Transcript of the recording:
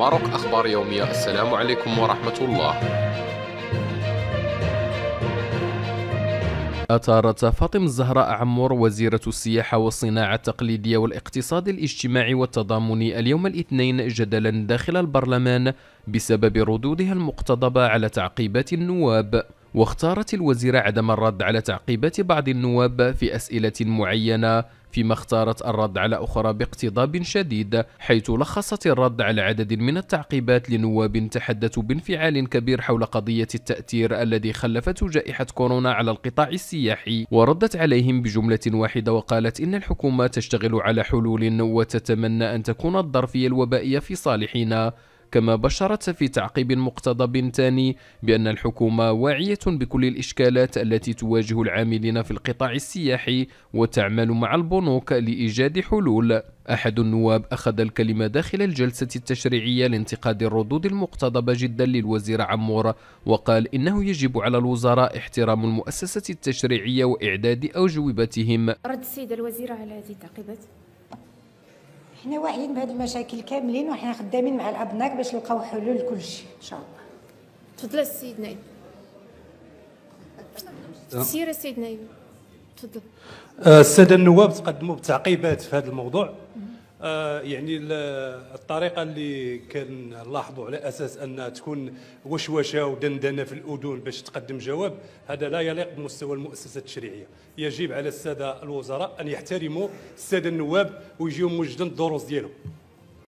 ماروك أخبار يومية السلام عليكم ورحمة الله أثارت فاطم الزهراء عمور وزيرة السياحة والصناعة التقليدية والاقتصاد الاجتماعي والتضامني اليوم الاثنين جدلا داخل البرلمان بسبب ردودها المقتضبة على تعقيبات النواب واختارت الوزيرة عدم الرد على تعقيبات بعض النواب في أسئلة معينة فيما اختارت الرد على أخرى باقتضاب شديد حيث لخصت الرد على عدد من التعقيبات لنواب تحدثوا بانفعال كبير حول قضية التأثير الذي خلفته جائحة كورونا على القطاع السياحي وردت عليهم بجملة واحدة وقالت إن الحكومة تشتغل على حلول وتتمنى أن تكون الظرفية الوبائية في صالحنا كما بشرت في تعقيب مقتضب ثاني بأن الحكومة واعية بكل الإشكالات التي تواجه العاملين في القطاع السياحي وتعمل مع البنوك لإيجاد حلول أحد النواب أخذ الكلمة داخل الجلسة التشريعية لانتقاد الردود المقتضبة جدا للوزير عمور وقال إنه يجب على الوزراء احترام المؤسسة التشريعية وإعداد أجوبتهم رد السيدة الوزيرة على هذه التعقيبات حنا واعيين بهاد المشاكل كاملين وحنا خدامين مع الابناك باش نلقاو حلول لكلشي ان شاء الله تفضل السيد نايم أه. سير السيد نايم تفضل أه، الساده النواب تقدموا بتعقيبات في هذا الموضوع آه، يعني الطريقه اللي كنلاحظوا على اساس انها تكون وشوشه ودندنه في الاذن باش تقدم جواب هذا لا يليق بمستوى المؤسسه التشريعيه يجب على الساده الوزراء ان يحترموا الساده النواب ويجيو من الدروس ديالهم